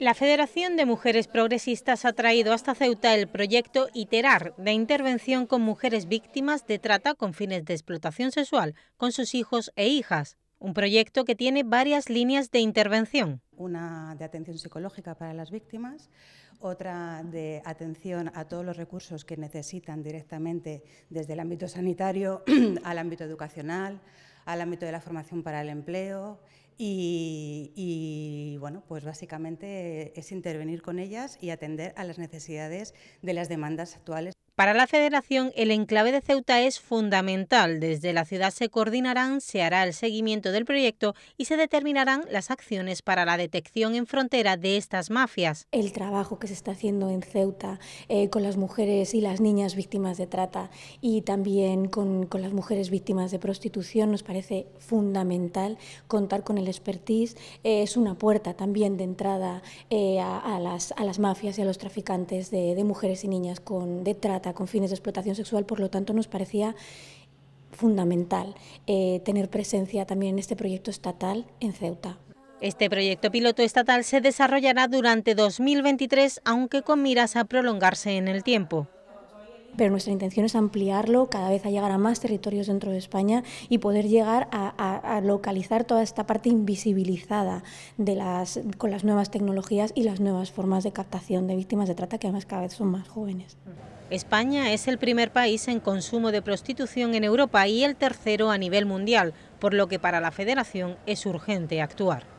La Federación de Mujeres Progresistas ha traído hasta Ceuta el proyecto ITERAR de intervención con mujeres víctimas de trata con fines de explotación sexual con sus hijos e hijas, un proyecto que tiene varias líneas de intervención. Una de atención psicológica para las víctimas, otra de atención a todos los recursos que necesitan directamente desde el ámbito sanitario al ámbito educacional, al ámbito de la formación para el empleo, y, bueno, pues básicamente es intervenir con ellas y atender a las necesidades de las demandas actuales. Para la Federación, el enclave de Ceuta es fundamental. Desde la ciudad se coordinarán, se hará el seguimiento del proyecto y se determinarán las acciones para la detección en frontera de estas mafias. El trabajo que se está haciendo en Ceuta eh, con las mujeres y las niñas víctimas de trata y también con, las mujeres víctimas de prostitución nos parece fundamental. Contar con el expertise eh, es una puerta también de entrada eh, a, las, a, las, mafias y a los traficantes de, de mujeres y niñas con, de trata con fines de explotación sexual, por lo tanto nos parecía fundamental eh, tener presencia también en este proyecto estatal en Ceuta. Este proyecto piloto estatal se desarrollará durante 2023, aunque con miras a prolongarse en el tiempo pero nuestra intención es ampliarlo cada vez a llegar a más territorios dentro de España y poder llegar a, localizar toda esta parte invisibilizada con las nuevas tecnologías y las nuevas formas de captación de víctimas de trata, que además cada vez son más jóvenes. España es el primer país en consumo de prostitución en Europa y el tercero a nivel mundial, por lo que para la Federación es urgente actuar.